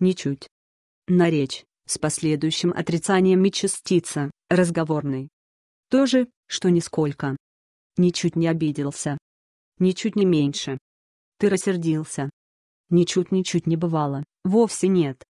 Ничуть. На речь, с последующим отрицанием и частица, разговорный. То же, что нисколько. Ничуть не обиделся. Ничуть не меньше. Ты рассердился. Ничуть-ничуть не бывало, вовсе нет.